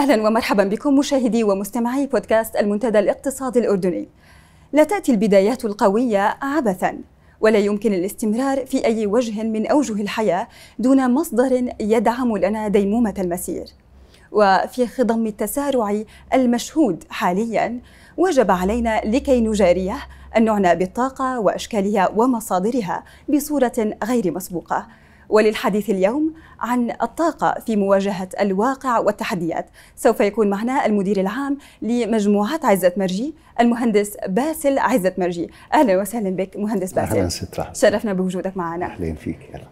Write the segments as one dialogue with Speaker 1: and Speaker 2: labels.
Speaker 1: أهلا ومرحبا بكم مشاهدي ومستمعي بودكاست المنتدى الاقتصادي الأردني لا تأتي البدايات القوية عبثا ولا يمكن الاستمرار في أي وجه من أوجه الحياة دون مصدر يدعم لنا ديمومة المسير وفي خضم التسارع المشهود حاليا وجب علينا لكي نجاريه أن نعنى بالطاقة وأشكالها ومصادرها بصورة غير مسبوقة وللحديث اليوم عن الطاقة في مواجهة الواقع والتحديات سوف يكون معنا المدير العام لمجموعة عزة مرجي المهندس باسل عزة مرجي أهلا وسهلا بك مهندس باسل أهلا ست شرفنا بوجودك معنا أهلا فيك يلا.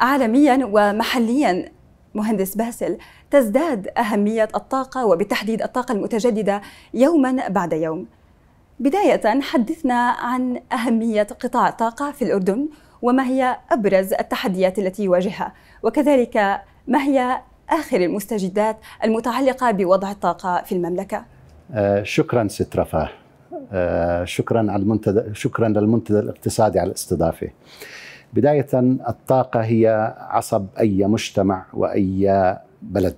Speaker 1: عالميا ومحليا مهندس باسل تزداد أهمية الطاقة وبالتحديد الطاقة المتجددة يوما بعد يوم بداية حدثنا عن أهمية قطاع الطاقة في الأردن وما هي أبرز التحديات التي يواجهها وكذلك ما هي آخر المستجدات المتعلقة بوضع الطاقة في المملكة
Speaker 2: آه، شكرا ست رفاه آه، شكرا على المنتدى شكرا للمنتدى الاقتصادي على الاستضافه بدايه الطاقه هي عصب اي مجتمع واي بلد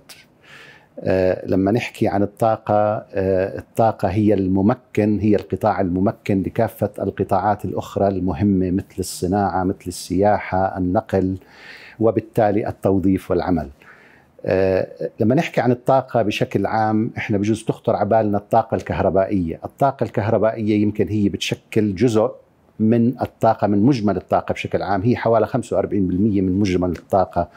Speaker 2: آه، لما نحكي عن الطاقة آه، الطاقة هي الممكن هي القطاع الممكن لكافة القطاعات الأخرى المهمة مثل الصناعة مثل السياحة النقل وبالتالي التوظيف والعمل آه، لما نحكي عن الطاقة بشكل عام احنا بجوز تخطر على بالنا الطاقة الكهربائية الطاقة الكهربائية يمكن هي بتشكل جزء من الطاقة من مجمل الطاقة بشكل عام هي حوالي 45% من مجمل الطاقة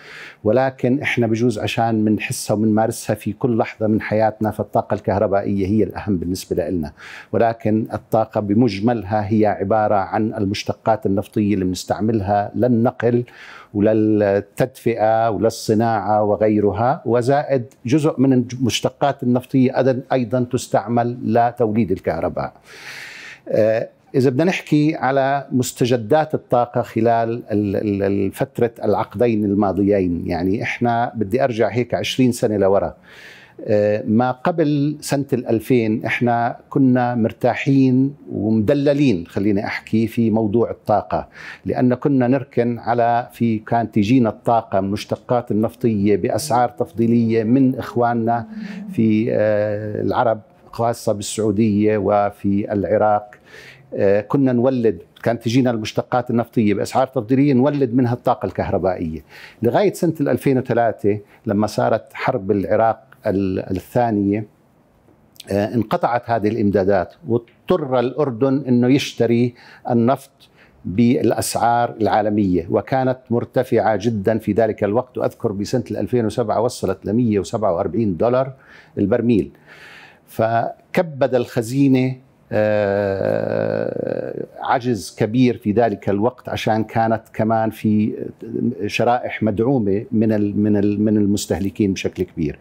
Speaker 2: ولكن احنا بجوز عشان بنحسها وبنمارسها في كل لحظة من حياتنا فالطاقة الكهربائية هي الأهم بالنسبة لنا ولكن الطاقة بمجملها هي عبارة عن المشتقات النفطية اللي بنستعملها للنقل وللتدفئة وللصناعة وغيرها وزائد جزء من المشتقات النفطية أيضا تستعمل لتوليد الكهرباء آه، إذا بدنا نحكي على مستجدات الطاقة خلال فترة العقدين الماضيين يعني إحنا بدي أرجع هيك 20 سنة لورا آه، ما قبل سنة 2000 احنا كنا مرتاحين ومدللين خليني احكي في موضوع الطاقة لأن كنا نركن على في كانت تجينا الطاقة من مشتقات النفطية بأسعار تفضيلية من إخواننا في آه، العرب خاصة بالسعودية وفي العراق آه، كنا نولد كانت تجينا المشتقات النفطية بأسعار تفضيلية نولد منها الطاقة الكهربائية لغاية سنة 2003 لما صارت حرب العراق الثانية آه، انقطعت هذه الإمدادات واضطر الأردن أنه يشتري النفط بالاسعار العالميه وكانت مرتفعه جدا في ذلك الوقت واذكر بسنه 2007 وصلت ل 147 دولار البرميل فكبد الخزينه آه، عجز كبير في ذلك الوقت عشان كانت كمان في شرائح مدعومه من من من المستهلكين بشكل كبير.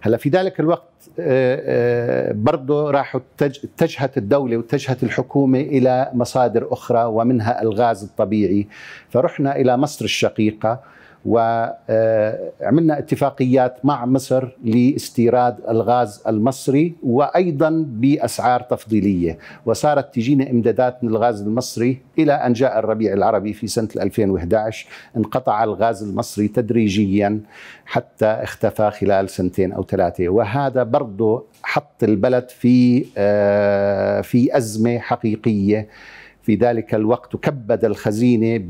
Speaker 2: هلا في ذلك الوقت آه، آه، برضه راحوا اتجهت الدوله واتجهت الحكومه الى مصادر اخرى ومنها الغاز الطبيعي فرحنا الى مصر الشقيقه وعملنا اتفاقيات مع مصر لاستيراد الغاز المصري وايضا باسعار تفضيليه وصارت تجينا امدادات من الغاز المصري الى ان جاء الربيع العربي في سنه 2011 انقطع الغاز المصري تدريجيا حتى اختفى خلال سنتين او ثلاثه وهذا برضه حط البلد في آه، في ازمه حقيقيه في ذلك الوقت وكبد الخزينة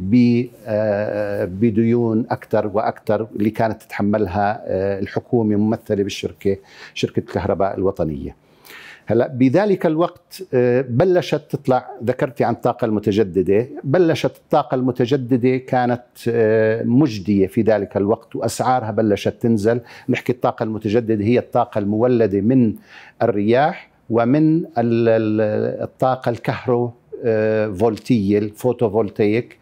Speaker 2: آه، بديون أكثر وأكثر اللي كانت تتحملها آه، الحكومة ممثلة بالشركة شركة الكهرباء الوطنية هلا بذلك الوقت آه، بلشت تطلع ذكرتي عن الطاقه المتجدده بلشت الطاقه المتجدده كانت مجديه في ذلك الوقت واسعارها بلشت تنزل نحكي الطاقه المتجدده هي الطاقه المولده من الرياح ومن الطاقه الكهرو فولتية الفوتوفولتيك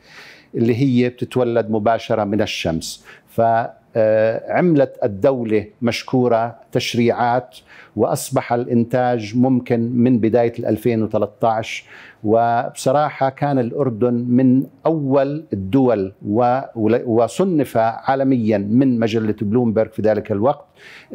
Speaker 2: آه، اللي هي بتتولد مباشرة من الشمس فعملت الدولة مشكورة تشريعات وأصبح الإنتاج ممكن من بداية 2013 وبصراحة كان الأردن من أول الدول وصنف عالميا من مجلة بلومبرغ في ذلك الوقت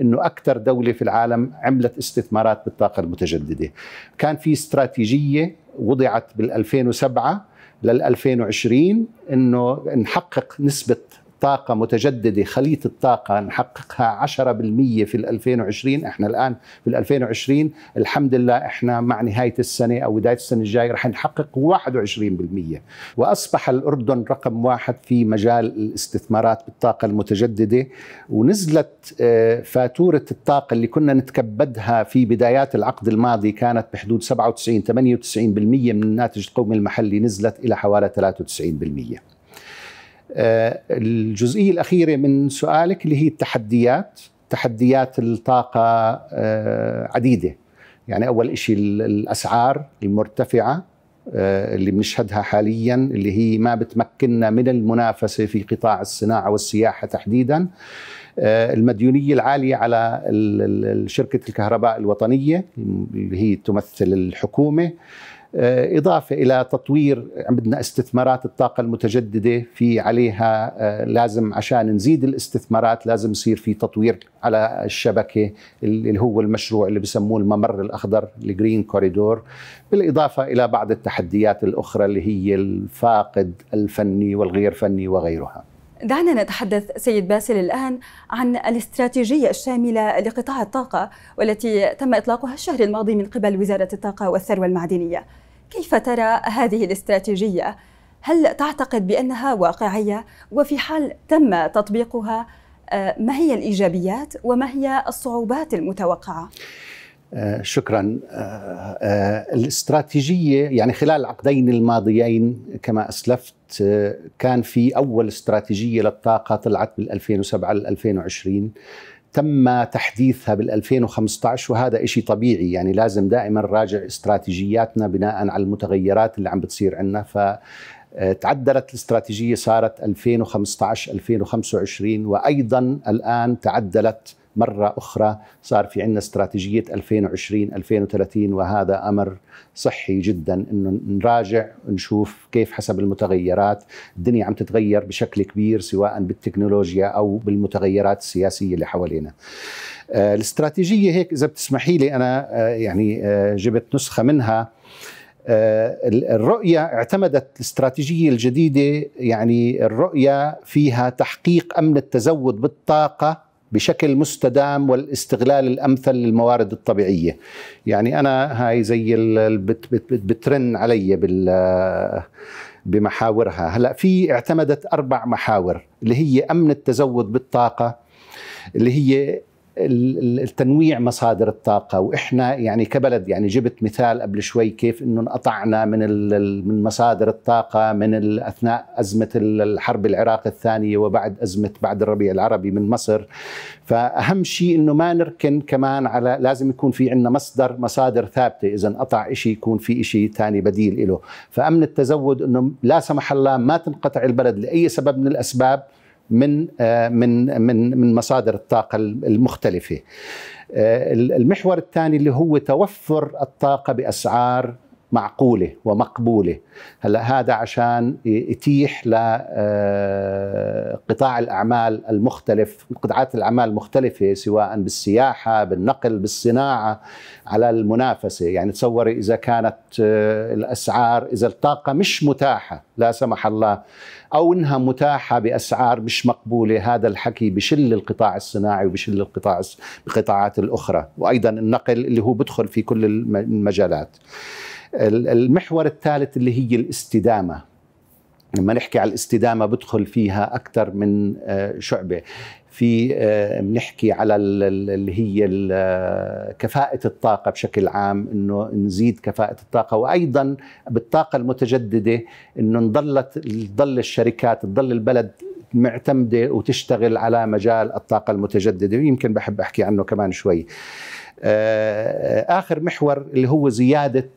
Speaker 2: أنه أكثر دولة في العالم عملت استثمارات بالطاقة المتجددة كان في استراتيجية وضعت بال 2007 لل 2020 انه نحقق نسبه طاقة متجددة خليط الطاقة نحققها 10% في 2020 احنا الآن في 2020 الحمد لله احنا مع نهاية السنة أو بداية السنة الجاية رح نحقق 21% وأصبح الأردن رقم واحد في مجال الاستثمارات بالطاقة المتجددة ونزلت آه، فاتورة الطاقة اللي كنا نتكبدها في بدايات العقد الماضي كانت بحدود 97 98% من الناتج القومي المحلي نزلت إلى حوالي 93% آه، الجزئية الأخيرة من سؤالك اللي هي التحديات تحديات الطاقة آه، عديدة يعني أول شيء الأسعار المرتفعة آه، اللي بنشهدها حاليا اللي هي ما بتمكننا من المنافسة في قطاع الصناعة والسياحة تحديدا المديونية العالية على شركة الكهرباء الوطنية اللي هي تمثل الحكومة آه، إضافة إلى تطوير عندنا استثمارات الطاقة المتجددة في عليها آه، لازم عشان نزيد الاستثمارات لازم يصير في تطوير على الشبكة اللي هو المشروع اللي بسموه الممر الأخضر الجرين كوريدور بالإضافة إلى بعض التحديات الأخرى اللي هي الفاقد الفني والغير فني وغيرها
Speaker 1: دعنا نتحدث سيد باسل الآن عن الاستراتيجية الشاملة لقطاع الطاقة والتي تم إطلاقها الشهر الماضي من قبل وزارة الطاقة والثروة المعدنية كيف ترى هذه الاستراتيجية؟ هل تعتقد بأنها واقعية؟ وفي حال تم تطبيقها آه، ما هي الإيجابيات وما هي الصعوبات المتوقعة؟
Speaker 2: آه، شكرا آه، الاستراتيجية يعني خلال العقدين الماضيين كما أسلفت كان في أول استراتيجية للطاقة طلعت بال 2007 ل 2020 تم تحديثها بال2015 وهذا إشي طبيعي يعني لازم دائما نراجع استراتيجياتنا بناء على المتغيرات اللي عم بتصير عندنا ف آه، تعدلت الاستراتيجيه صارت 2015 2025 وايضا الان تعدلت مرة أخرى صار في عندنا استراتيجية 2020-2030 وهذا أمر صحي جدا أنه نراجع نشوف كيف حسب المتغيرات الدنيا عم تتغير بشكل كبير سواء بالتكنولوجيا أو بالمتغيرات السياسية اللي حوالينا آه، الاستراتيجية هيك إذا بتسمحي لي أنا آه، يعني آه، جبت نسخة منها الرؤية اعتمدت الاستراتيجية الجديدة يعني الرؤية فيها تحقيق أمن التزود بالطاقة بشكل مستدام والاستغلال الامثل للموارد الطبيعيه يعني انا هاي زي بت بت بترن علي بال بمحاورها هلا في اعتمدت اربع محاور اللي هي امن التزود بالطاقه اللي هي التنويع مصادر الطاقه واحنا يعني كبلد يعني جبت مثال قبل شوي كيف انه انقطعنا من من مصادر الطاقه من اثناء ازمه الحرب العراق الثانيه وبعد ازمه بعد الربيع العربي من مصر فاهم شيء انه ما نركن كمان على لازم يكون في عندنا مصدر مصادر ثابته اذا انقطع شيء يكون في شيء ثاني بديل له فامن التزود انه لا سمح الله ما تنقطع البلد لاي سبب من الاسباب من آه، من من من مصادر الطاقه المختلفه. آه، المحور الثاني اللي هو توفر الطاقه باسعار معقوله ومقبوله هلا هذا عشان يتيح لقطاع آه، الاعمال المختلف قطاعات الاعمال المختلفه سواء بالسياحه بالنقل بالصناعه على المنافسه يعني تصوري اذا كانت آه، الاسعار اذا الطاقه مش متاحه لا سمح الله او انها متاحه باسعار مش مقبوله هذا الحكي بشل القطاع الصناعي وبشل القطاع القطاعات الاخرى وايضا النقل اللي هو بدخل في كل المجالات المحور الثالث اللي هي الاستدامه لما نحكي على الاستدامه بدخل فيها اكثر من آه، شعبه في آه، بنحكي على اللي هي آه، كفاءة الطاقة بشكل عام انه نزيد كفاءة الطاقة وايضا بالطاقة المتجددة انه نضلت تضل الشركات تضل البلد معتمدة وتشتغل على مجال الطاقة المتجددة ويمكن بحب احكي عنه كمان شوي آخر محور اللي هو زيادة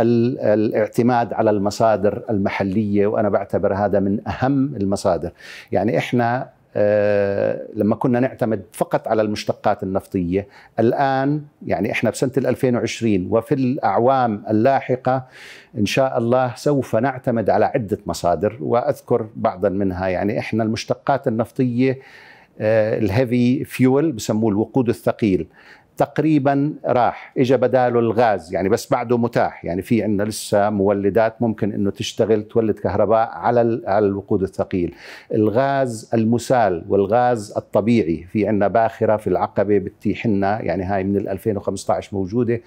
Speaker 2: الاعتماد على المصادر المحليه وانا بعتبر هذا من اهم المصادر يعني احنا آه، لما كنا نعتمد فقط على المشتقات النفطية الآن يعني إحنا بسنة 2020 وفي الأعوام اللاحقة إن شاء الله سوف نعتمد على عدة مصادر وأذكر بعضا منها يعني إحنا المشتقات النفطية آه، الهيفي فيول بسموه الوقود الثقيل تقريبا راح اجى بداله الغاز يعني بس بعده متاح يعني في عندنا لسه مولدات ممكن انه تشتغل تولد كهرباء على على الوقود الثقيل الغاز المسال والغاز الطبيعي في عندنا باخره في العقبه بتتيح لنا يعني هاي من 2015 موجوده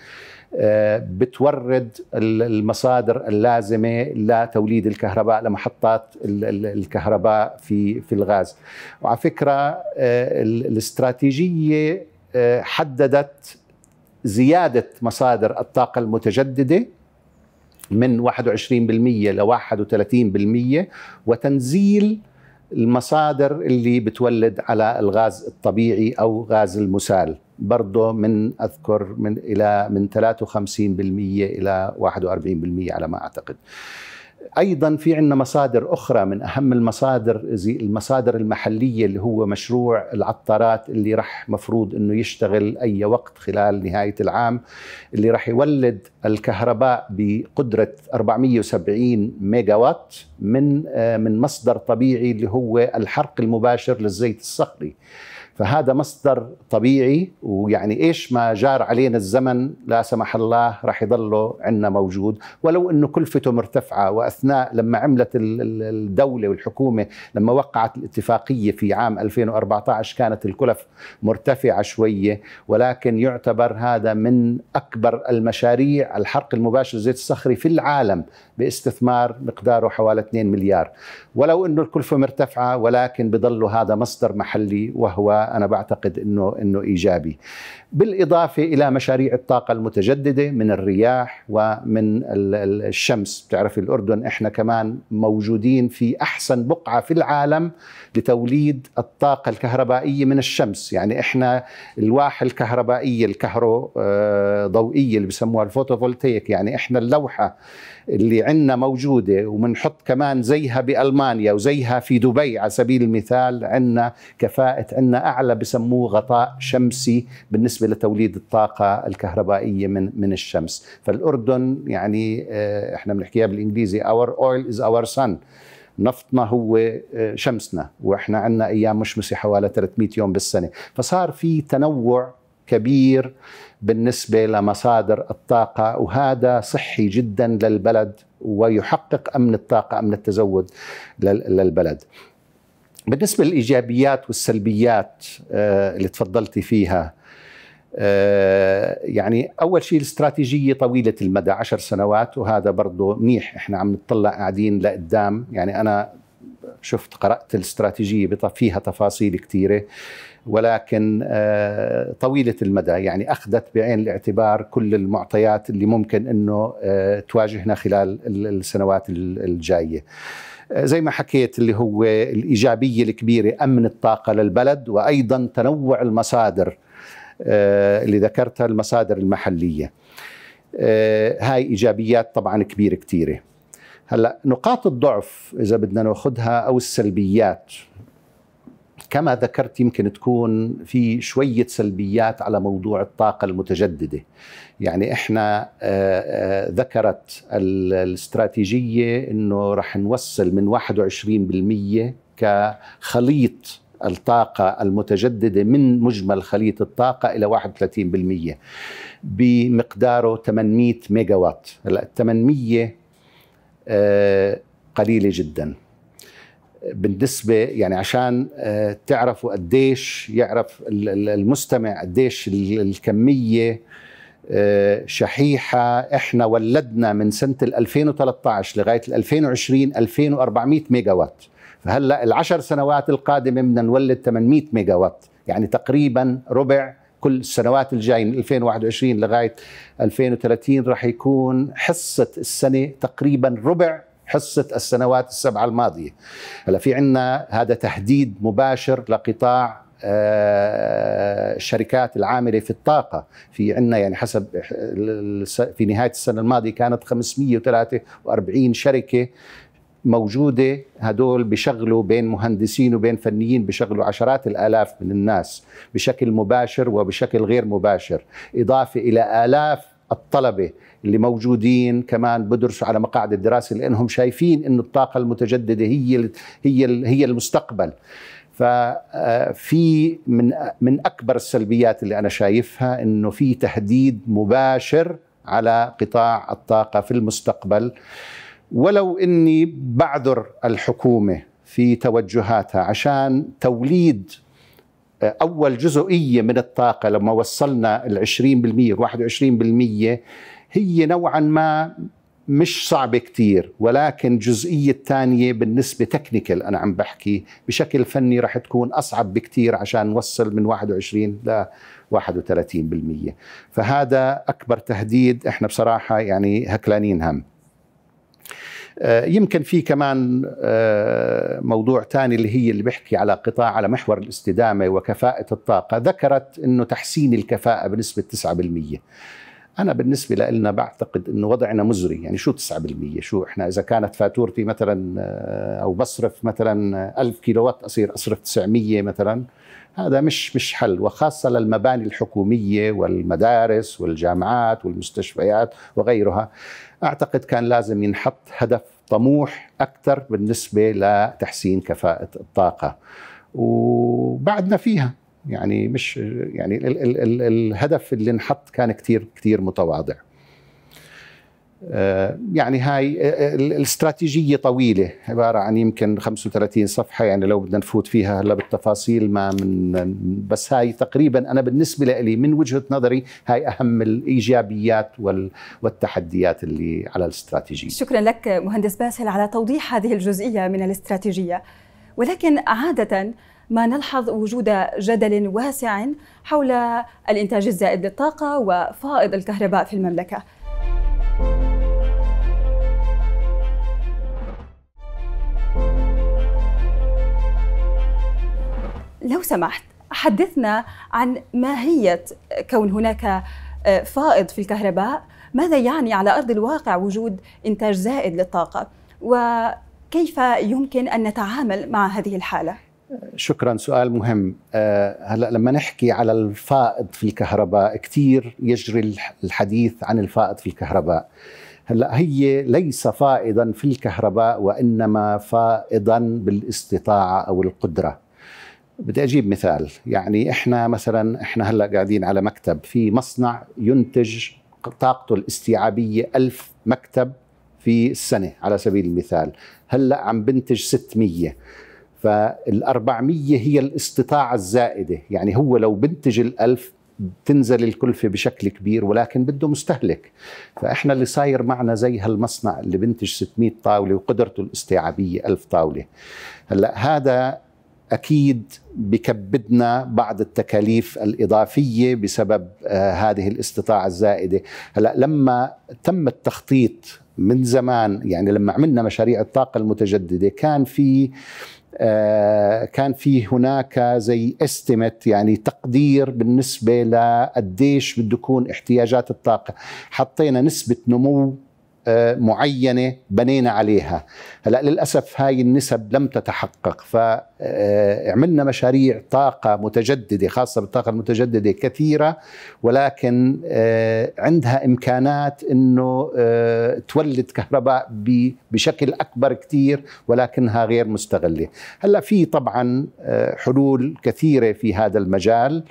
Speaker 2: آه، بتورد المصادر اللازمه لتوليد الكهرباء لمحطات الكهرباء في في الغاز وعلى فكره آه، الاستراتيجيه حددت زيادة مصادر الطاقة المتجددة من 21% ل 31% وتنزيل المصادر اللي بتولد على الغاز الطبيعي او غاز المسال برضه من اذكر من الى من 53% الى 41% على ما اعتقد. ايضا في عندنا مصادر اخرى من اهم المصادر زي المصادر المحليه اللي هو مشروع العطارات اللي راح مفروض انه يشتغل اي وقت خلال نهايه العام اللي راح يولد الكهرباء بقدره 470 ميجا وات من آه، من مصدر طبيعي اللي هو الحرق المباشر للزيت الصخري فهذا مصدر طبيعي ويعني ايش ما جار علينا الزمن لا سمح الله راح يضله عندنا موجود ولو انه كلفته مرتفعه واثناء لما عملت الدوله والحكومه لما وقعت الاتفاقيه في عام 2014 كانت الكلف مرتفعه شويه ولكن يعتبر هذا من اكبر المشاريع الحرق المباشر للزيت الصخري في العالم باستثمار مقداره حوالي 2 مليار ولو انه الكلفه مرتفعه ولكن بضل هذا مصدر محلي وهو فانا بعتقد انه انه ايجابي بالإضافة إلى مشاريع الطاقة المتجددة من الرياح ومن الشمس بتعرف الأردن إحنا كمان موجودين في أحسن بقعة في العالم لتوليد الطاقة الكهربائية من الشمس يعني إحنا الواحة الكهربائية الكهرو ضوئية اللي بسموها الفوتوفولتيك يعني إحنا اللوحة اللي عندنا موجودة وبنحط كمان زيها بألمانيا وزيها في دبي على سبيل المثال عندنا كفاءة عندنا أعلى بسموه غطاء شمسي بالنسبة بالنسبه لتوليد الطاقه الكهربائيه من من الشمس فالاردن يعني آه، احنا بنحكيها بالانجليزي اور اويل از اور سن نفطنا هو آه، شمسنا واحنا عندنا ايام مشمسه حوالي 300 يوم بالسنه فصار في تنوع كبير بالنسبه لمصادر الطاقه وهذا صحي جدا للبلد ويحقق امن الطاقه امن التزود للبلد بالنسبه للايجابيات والسلبيات آه، اللي تفضلتي فيها آه، يعني أول شيء الاستراتيجية طويلة المدى عشر سنوات وهذا برضه منيح إحنا عم نطلع قاعدين لقدام يعني أنا شفت قرأت الاستراتيجية فيها تفاصيل كثيرة ولكن آه، طويلة المدى يعني أخذت بعين الاعتبار كل المعطيات اللي ممكن أنه آه، تواجهنا خلال السنوات الجاية زي ما حكيت اللي هو الإيجابية الكبيرة أمن الطاقة للبلد وأيضا تنوع المصادر آه، اللي ذكرتها المصادر المحلية آه، هاي إيجابيات طبعا كبيرة كتيرة هلأ نقاط الضعف إذا بدنا نأخذها أو السلبيات كما ذكرت يمكن تكون في شوية سلبيات على موضوع الطاقة المتجددة يعني إحنا آه، ذكرت الاستراتيجية أنه رح نوصل من 21% كخليط الطاقة المتجددة من مجمل خلية الطاقة إلى 31% بمقداره 800 ميجا وات هلا 800 آه، قليلة جدا بالنسبة يعني عشان آه، تعرفوا قديش يعرف المستمع قديش الكمية آه، شحيحة احنا ولدنا من سنة 2013 لغاية 2020 2400 ميجا وات فهلا العشر سنوات القادمه بدنا نولد 800 ميجا وات يعني تقريبا ربع كل السنوات الجايه من 2021 لغايه 2030 راح يكون حصه السنه تقريبا ربع حصة السنوات السبعة الماضية هلا في عنا هذا تهديد مباشر لقطاع آه، الشركات العامله في الطاقه في عندنا يعني حسب في نهايه السنه الماضيه كانت 543 شركه موجوده هدول بشغلوا بين مهندسين وبين فنيين بشغلوا عشرات الالاف من الناس بشكل مباشر وبشكل غير مباشر اضافه الى الاف الطلبه اللي موجودين كمان بدرسوا على مقاعد الدراسه لانهم شايفين انه الطاقه المتجدده هي هي هي المستقبل ففي آه، من من اكبر السلبيات اللي انا شايفها انه في تهديد مباشر على قطاع الطاقه في المستقبل ولو اني بعذر الحكومه في توجهاتها عشان توليد آه، اول جزئيه من الطاقه لما وصلنا ال 20% 21% هي نوعا ما مش صعبه كتير ولكن الجزئيه الثانيه بالنسبه تكنيكال انا عم بحكي بشكل فني رح تكون اصعب بكتير عشان نوصل من 21 ل 31% فهذا اكبر تهديد احنا بصراحه يعني هكلانين هم آه، يمكن في كمان آه، موضوع ثاني اللي هي اللي بيحكي على قطاع على محور الاستدامه وكفاءه الطاقه ذكرت انه تحسين الكفاءه بنسبه 9% انا بالنسبه لنا بعتقد انه وضعنا مزري يعني شو 9% شو احنا اذا كانت فاتورتي مثلا آه، او بصرف مثلا 1000 آه، كيلو وات اصير اصرف 900 مثلا هذا مش مش حل وخاصه للمباني الحكوميه والمدارس والجامعات والمستشفيات وغيرها اعتقد كان لازم ينحط هدف طموح اكثر بالنسبه لتحسين كفاءه الطاقه وبعدنا فيها يعني مش يعني ال ال ال الهدف اللي انحط كان كثير كثير متواضع آه، يعني هاي آه، آه، الاستراتيجية طويلة عبارة عن يمكن 35 صفحة يعني لو بدنا نفوت فيها هلا بالتفاصيل ما من بس هاي تقريبا أنا بالنسبة لي من وجهة نظري هاي أهم الإيجابيات والتحديات اللي على الاستراتيجية
Speaker 1: شكرا لك مهندس باسل على توضيح هذه الجزئية من الاستراتيجية ولكن عادة ما نلحظ وجود جدل واسع حول الإنتاج الزائد للطاقة وفائض الكهرباء في المملكة لو سمحت حدثنا عن ماهية كون هناك آه، فائض في الكهرباء ماذا يعني على أرض الواقع وجود إنتاج زائد للطاقة وكيف يمكن أن نتعامل مع هذه الحالة؟
Speaker 2: شكرا سؤال مهم آه، هلا لما نحكي على الفائض في الكهرباء كثير يجري الحديث عن الفائض في الكهرباء هلا هي ليس فائضا في الكهرباء وانما فائضا بالاستطاعه او القدره بدي اجيب مثال يعني احنا مثلا احنا هلا قاعدين على مكتب في مصنع ينتج طاقته الاستيعابيه ألف مكتب في السنه على سبيل المثال هلا عم بنتج 600 فال400 هي الاستطاعة الزائدة يعني هو لو بنتج الألف تنزل الكلفة بشكل كبير ولكن بده مستهلك فإحنا اللي صاير معنا زي هالمصنع اللي بنتج 600 طاولة وقدرته الاستيعابية 1000 طاولة هلأ هذا اكيد بكبدنا بعض التكاليف الاضافيه بسبب آه هذه الاستطاعه الزائده هلا لما تم التخطيط من زمان يعني لما عملنا مشاريع الطاقه المتجدده كان في آه، كان في هناك زي استمت يعني تقدير بالنسبة لقديش بده يكون احتياجات الطاقة حطينا نسبة نمو آه، معينة بنينا عليها هلا للأسف هاي النسب لم تتحقق فعملنا آه، مشاريع طاقة متجددة خاصة بالطاقة المتجددة كثيرة ولكن آه، عندها إمكانات أنه تولد كهرباء بشكل أكبر كثير ولكنها غير مستغلة هلا في طبعا حلول كثيرة في هذا المجال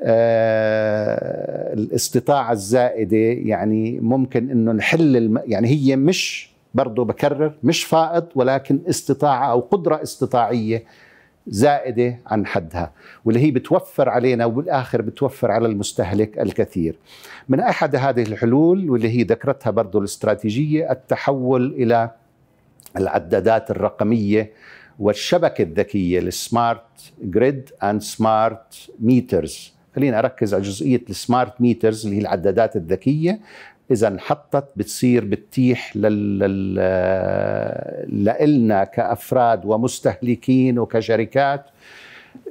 Speaker 2: آه، الاستطاعة الزائدة يعني ممكن انه نحل الم... يعني هي مش برضه بكرر مش فائض ولكن استطاعة أو قدرة استطاعية زائدة عن حدها واللي هي بتوفر علينا وبالآخر بتوفر على المستهلك الكثير من أحد هذه الحلول واللي هي ذكرتها برضه الاستراتيجية التحول إلى العدادات الرقمية والشبكة الذكية السمارت جريد أند سمارت ميترز خليني اركز على جزئيه السمارت ميترز اللي هي العدادات الذكيه اذا انحطت بتصير بتتيح آه، لنا كافراد ومستهلكين وكشركات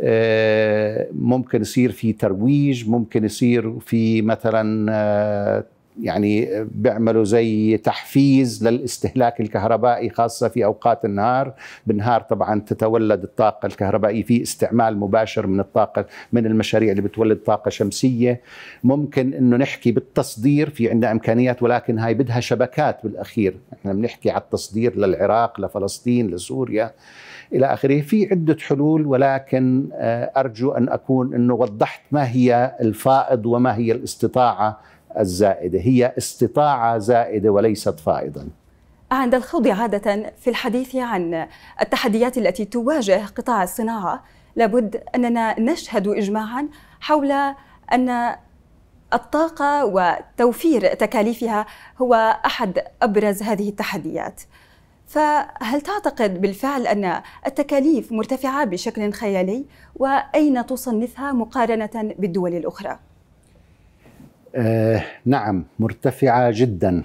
Speaker 2: آه، ممكن يصير في ترويج ممكن يصير في مثلا آه، يعني بيعملوا زي تحفيز للاستهلاك الكهربائي خاصة في أوقات النهار بالنهار طبعا تتولد الطاقة الكهربائية في استعمال مباشر من الطاقة من المشاريع اللي بتولد طاقة شمسية ممكن أنه نحكي بالتصدير في عندنا إمكانيات ولكن هاي بدها شبكات بالأخير احنا بنحكي على التصدير للعراق لفلسطين لسوريا إلى آخره في عدة حلول ولكن آه، أرجو أن أكون أنه وضحت ما هي الفائض وما هي الاستطاعة الزائده هي استطاعه زائده وليست فائضا
Speaker 1: عند الخوض عاده في الحديث عن التحديات التي تواجه قطاع الصناعه لابد اننا نشهد اجماعا حول ان الطاقه وتوفير تكاليفها هو احد ابرز هذه التحديات فهل تعتقد بالفعل ان التكاليف مرتفعه بشكل خيالي واين تصنفها مقارنه بالدول الاخرى
Speaker 2: آه نعم مرتفعة جدا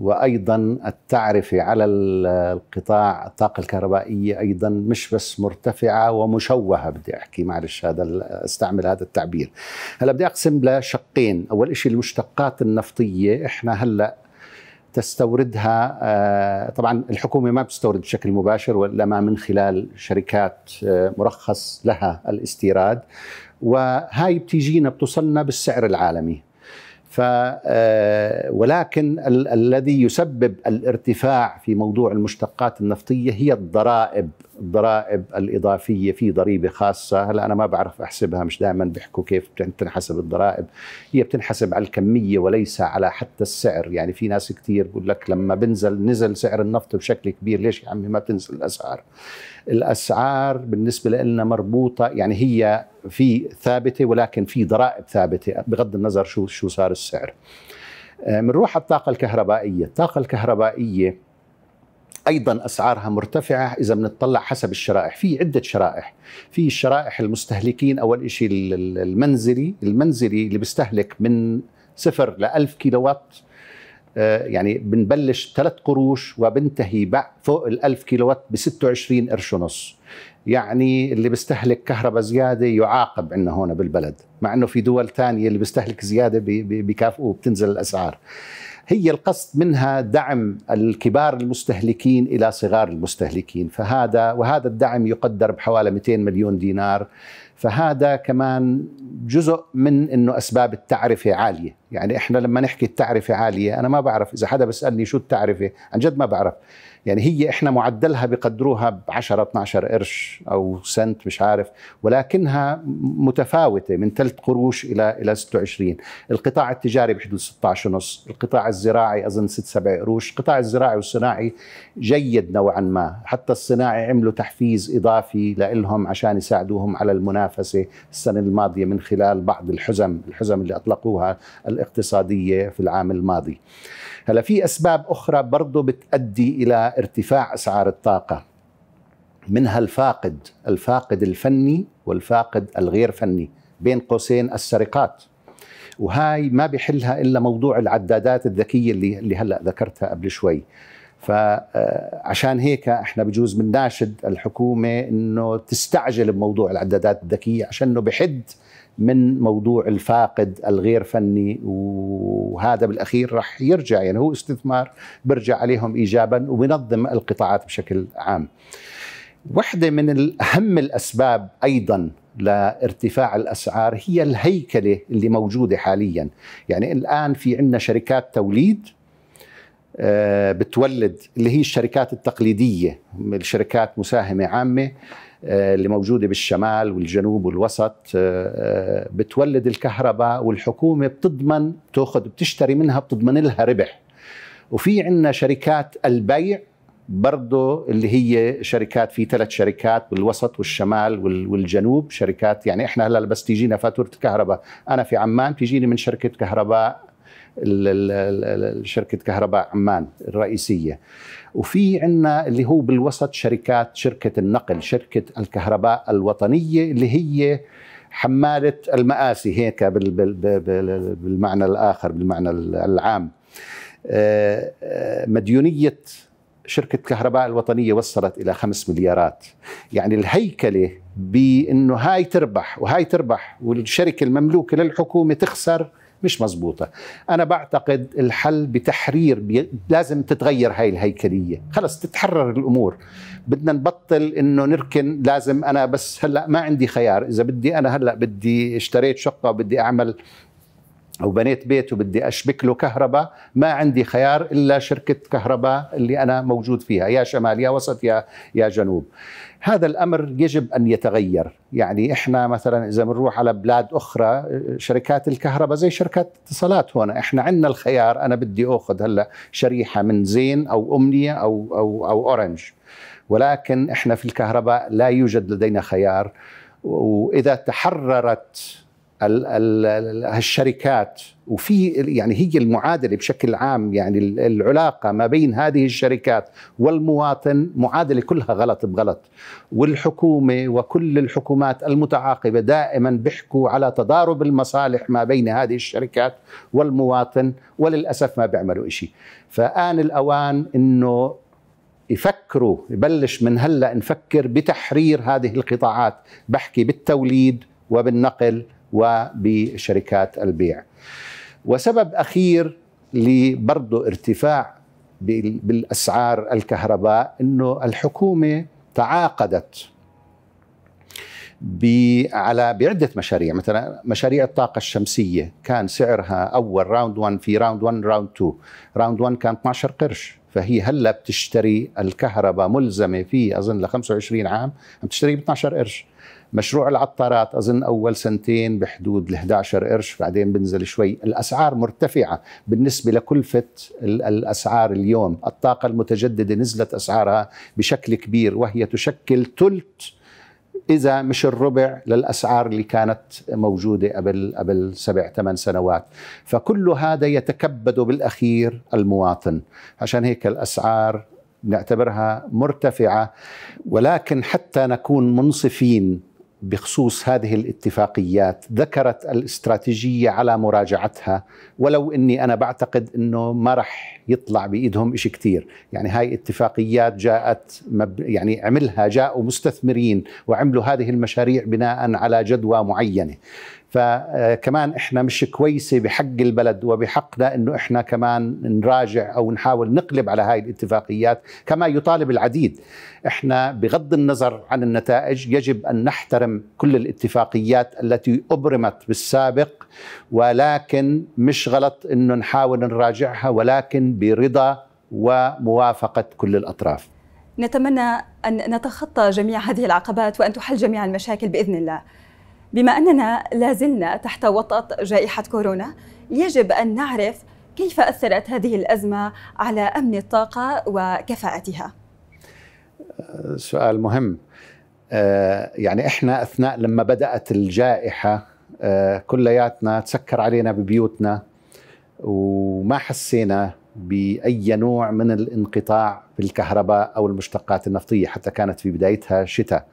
Speaker 2: وأيضا التعرفة على القطاع الطاقة الكهربائية أيضا مش بس مرتفعة ومشوهة بدي أحكي معلش هذا استعمل هذا التعبير هلا بدي أقسم لشقين أول شيء المشتقات النفطية إحنا هلأ تستوردها آه، طبعا الحكومه ما بتستورد بشكل مباشر ولا ما من خلال شركات آه، مرخص لها الاستيراد وهاي بتيجينا بتوصلنا بالسعر العالمي ف آه، ولكن ال- الذي يسبب الارتفاع في موضوع المشتقات النفطيه هي الضرائب الضرائب الاضافيه في ضريبه خاصه هلا انا ما بعرف احسبها مش دائما بيحكوا كيف بتنحسب الضرائب هي بتنحسب على الكميه وليس على حتى السعر يعني في ناس كثير بقول لك لما بنزل نزل سعر النفط بشكل كبير ليش يا عمي ما بتنزل الاسعار الاسعار بالنسبه لنا مربوطه يعني هي في ثابته ولكن في ضرائب ثابته بغض النظر شو شو صار السعر بنروح آه، على الطاقه الكهربائيه الطاقه الكهربائيه ايضا اسعارها مرتفعه اذا بنطلع حسب الشرائح في عده شرائح في الشرائح المستهلكين اول شيء المنزلي المنزلي اللي بيستهلك من صفر ل 1000 كيلو وات آه، يعني بنبلش ثلاث قروش وبنتهي فوق ال 1000 كيلو وات ب 26 قرش ونص يعني اللي بيستهلك كهرباء زيادة يعاقب عندنا هون بالبلد مع أنه في دول ثانيه اللي بيستهلك زيادة بكافئه وبتنزل الأسعار هي القصد منها دعم الكبار المستهلكين الى صغار المستهلكين فهذا وهذا الدعم يقدر بحوالي 200 مليون دينار فهذا كمان جزء من انه اسباب التعرفه عاليه يعني احنا لما نحكي التعرفه عاليه انا ما بعرف اذا حدا بيسالني شو التعرفه عن جد ما بعرف يعني هي احنا معدلها بقدروها ب 10 12 قرش او سنت مش عارف ولكنها متفاوته من ثلاث قروش الى الى 26 القطاع التجاري بحدود 16 ونص القطاع الزراعي اظن 6 7 قروش القطاع الزراعي والصناعي جيد نوعا ما حتى الصناعي عملوا تحفيز اضافي لهم عشان يساعدوهم على المنافسه السنه الماضيه من خلال بعض الحزم الحزم اللي اطلقوها الاقتصاديه في العام الماضي هلا في اسباب اخرى برضه بتؤدي الى ارتفاع اسعار الطاقه منها الفاقد الفاقد الفني والفاقد الغير فني بين قوسين السرقات وهاي ما بيحلها الا موضوع العدادات الذكيه اللي اللي هلا ذكرتها قبل شوي فعشان آه، هيك احنا بجوز بنناشد الحكومه انه تستعجل بموضوع العدادات الذكيه عشان انه بحد من موضوع الفاقد الغير فني وهذا بالاخير راح يرجع يعني هو استثمار برجع عليهم ايجابا وبنظم القطاعات بشكل عام. واحده من اهم الاسباب ايضا لارتفاع الاسعار هي الهيكله اللي موجوده حاليا، يعني الان في عندنا شركات توليد آه، بتولد اللي هي الشركات التقليديه الشركات مساهمه عامه آه، اللي موجودة بالشمال والجنوب والوسط آه، آه، بتولد الكهرباء والحكومة بتضمن بتاخذ بتشتري منها بتضمن لها ربح وفي عندنا شركات البيع برضه اللي هي شركات في ثلاث شركات بالوسط والشمال والجنوب شركات يعني احنا هلا بس تيجينا فاتوره الكهرباء انا في عمان تيجيني من شركه كهرباء شركه كهرباء عمان الرئيسيه وفي عندنا اللي هو بالوسط شركات شركه النقل شركه الكهرباء الوطنيه اللي هي حماله المآسي هيك بالمعنى الاخر بالمعنى العام آه، آه، مديونيه شركة كهرباء الوطنية وصلت إلى خمس مليارات يعني الهيكلة بأنه هاي تربح وهاي تربح والشركة المملوكة للحكومة تخسر مش مزبوطة أنا بعتقد الحل بتحرير بي... لازم تتغير هاي الهيكلية خلص تتحرر الأمور بدنا نبطل إنه نركن لازم أنا بس هلأ ما عندي خيار إذا بدي أنا هلأ بدي اشتريت شقة وبدي أعمل او بنيت بيت وبدي اشبك له كهرباء ما عندي خيار الا شركه كهرباء اللي انا موجود فيها يا شمال يا وسط يا يا جنوب هذا الامر يجب ان يتغير يعني احنا مثلا اذا بنروح على بلاد اخرى شركات الكهرباء زي شركات اتصالات هون احنا عندنا الخيار انا بدي اخذ هلا شريحه من زين او امنيه او او او اورنج ولكن احنا في الكهرباء لا يوجد لدينا خيار واذا تحررت هالشركات وفي يعني هي المعادله بشكل عام يعني العلاقه ما بين هذه الشركات والمواطن معادله كلها غلط بغلط والحكومه وكل الحكومات المتعاقبه دائما بيحكوا على تضارب المصالح ما بين هذه الشركات والمواطن وللاسف ما بيعملوا شيء فان الاوان انه يفكروا يبلش من هلا نفكر بتحرير هذه القطاعات بحكي بالتوليد وبالنقل وبشركات البيع وسبب اخير لبرضه ارتفاع بالاسعار الكهرباء انه الحكومه تعاقدت على بعده مشاريع مثلا مشاريع الطاقه الشمسيه كان سعرها اول راوند 1 في راوند 1 راوند 2 راوند 1 كان 12 قرش فهي هلا بتشتري الكهرباء ملزمه في اظن ل 25 عام عم ب 12 قرش مشروع العطارات اظن اول سنتين بحدود ال 11 قرش بعدين بنزل شوي الاسعار مرتفعه بالنسبه لكلفه الاسعار اليوم الطاقه المتجدده نزلت اسعارها بشكل كبير وهي تشكل ثلث اذا مش الربع للاسعار اللي كانت موجوده قبل قبل سبع ثمان سنوات فكل هذا يتكبد بالاخير المواطن عشان هيك الاسعار نعتبرها مرتفعه ولكن حتى نكون منصفين بخصوص هذه الاتفاقيات ذكرت الاستراتيجية على مراجعتها ولو أني أنا بعتقد أنه ما رح يطلع بإيدهم إشي كتير يعني هاي اتفاقيات جاءت مب... يعني عملها جاءوا مستثمرين وعملوا هذه المشاريع بناء على جدوى معينة فكمان احنا مش كويسه بحق البلد وبحقنا انه احنا كمان نراجع او نحاول نقلب على هاي الاتفاقيات كما يطالب العديد احنا بغض النظر عن النتائج يجب ان نحترم كل الاتفاقيات التي ابرمت بالسابق ولكن مش غلط انه نحاول نراجعها ولكن برضا وموافقه كل الاطراف
Speaker 1: نتمنى ان نتخطى جميع هذه العقبات وان تحل جميع المشاكل باذن الله بما أننا لا زلنا تحت وطأة جائحة كورونا يجب أن نعرف كيف أثرت هذه الأزمة على أمن الطاقة وكفاءتها
Speaker 2: سؤال مهم آه، يعني إحنا أثناء لما بدأت الجائحة آه، كلياتنا تسكر علينا ببيوتنا وما حسينا باي نوع من الانقطاع بالكهرباء او المشتقات النفطيه حتى كانت في بدايتها شتاء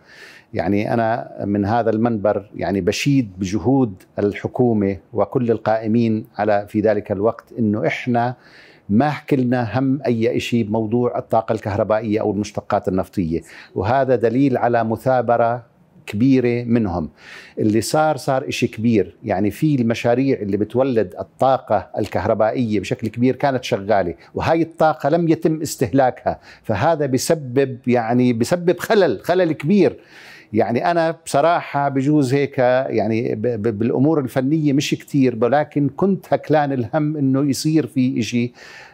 Speaker 2: يعني أنا من هذا المنبر يعني بشيد بجهود الحكومة وكل القائمين على في ذلك الوقت أنه إحنا ما حكلنا هم أي شيء بموضوع الطاقة الكهربائية أو المشتقات النفطية وهذا دليل على مثابرة كبيرة منهم اللي صار صار إشي كبير يعني في المشاريع اللي بتولد الطاقة الكهربائية بشكل كبير كانت شغالة وهاي الطاقة لم يتم استهلاكها فهذا بسبب يعني بسبب خلل خلل كبير يعني انا بصراحه بجوز هيك يعني بالامور الفنيه مش كتير ولكن كنت هكلان الهم انه يصير في شيء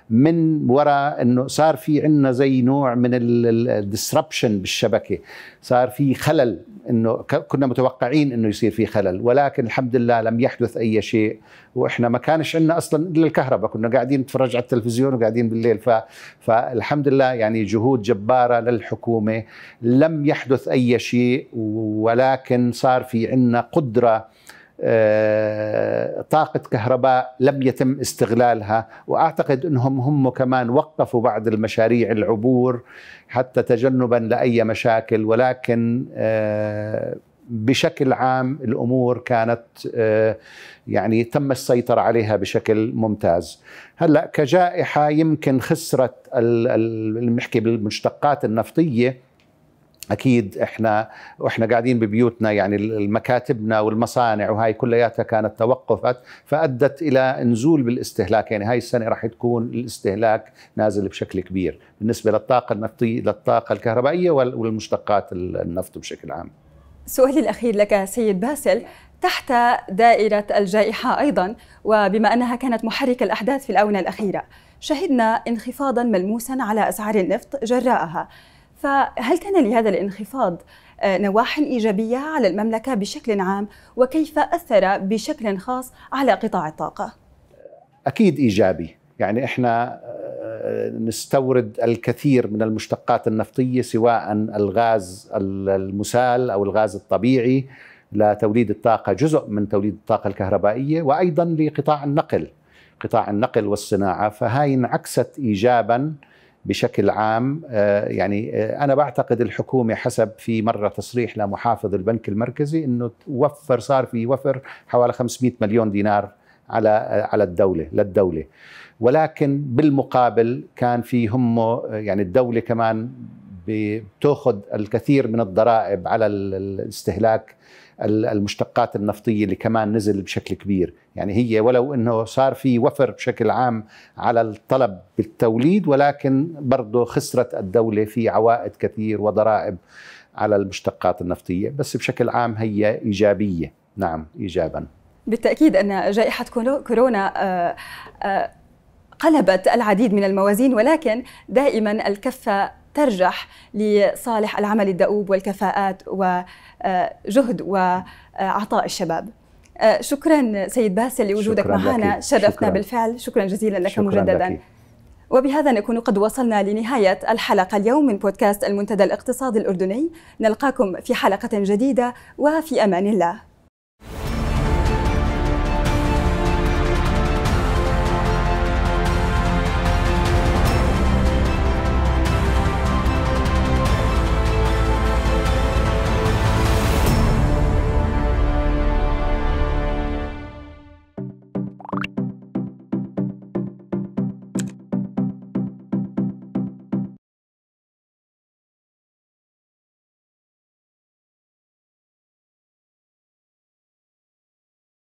Speaker 2: من وراء انه صار في عندنا زي نوع من الديسربشن بالشبكه صار في خلل انه كنا متوقعين انه يصير في خلل ولكن الحمد لله لم يحدث اي شيء واحنا ما كانش عندنا اصلا الا الكهرباء كنا قاعدين نتفرج على التلفزيون وقاعدين بالليل ف... فالحمد لله يعني جهود جباره للحكومه لم يحدث اي شيء ولكن صار في عندنا قدره آه، طاقة كهرباء لم يتم استغلالها وأعتقد أنهم هم كمان وقفوا بعض المشاريع العبور حتى تجنبا لأي مشاكل ولكن آه، بشكل عام الامور كانت آه، يعني تم السيطره عليها بشكل ممتاز. هلا كجائحه يمكن خسرت بنحكي بالمشتقات النفطيه اكيد احنا واحنا قاعدين ببيوتنا يعني مكاتبنا والمصانع وهي كلياتها كانت توقفت فادت الى نزول بالاستهلاك يعني هاي السنه راح تكون الاستهلاك نازل بشكل كبير بالنسبه للطاقه النفطيه للطاقه الكهربائيه والمشتقات النفط بشكل عام.
Speaker 1: سؤالي الاخير لك سيد باسل تحت دائره الجائحه ايضا وبما انها كانت محرك الاحداث في الاونه الاخيره شهدنا انخفاضا ملموسا على اسعار النفط جراءها فهل كان لهذا الانخفاض آه، نواح إيجابية على المملكة بشكل عام وكيف أثر بشكل خاص على قطاع الطاقة؟
Speaker 2: أكيد إيجابي يعني إحنا آه، نستورد الكثير من المشتقات النفطية سواء الغاز المسال أو الغاز الطبيعي لتوليد الطاقة جزء من توليد الطاقة الكهربائية وأيضا لقطاع النقل قطاع النقل والصناعة فهاي انعكست إيجاباً بشكل عام آه، يعني آه، انا بعتقد الحكومه حسب في مره تصريح لمحافظ البنك المركزي انه وفر صار في وفر حوالي 500 مليون دينار على آه، على الدوله للدوله ولكن بالمقابل كان في همه يعني الدوله كمان بتاخذ الكثير من الضرائب على الاستهلاك المشتقات النفطيه اللي كمان نزل بشكل كبير يعني هي ولو انه صار في وفر بشكل عام على الطلب بالتوليد ولكن برضه خسرت الدوله في عوائد كثير وضرائب على المشتقات النفطيه بس بشكل عام هي ايجابيه نعم ايجابا
Speaker 1: بالتاكيد ان جائحه كورونا آه، آه، قلبت العديد من الموازين ولكن دائما الكفه ترجح لصالح العمل الدؤوب والكفاءات وجهد آه، وعطاء الشباب آه، شكرا سيد باسل لوجودك معنا شرفتنا شكرا. بالفعل شكرا جزيلا لك شكرا مجددا لك. وبهذا نكون قد وصلنا لنهاية الحلقة اليوم من بودكاست المنتدى الاقتصادي الأردني نلقاكم في حلقة جديدة وفي أمان الله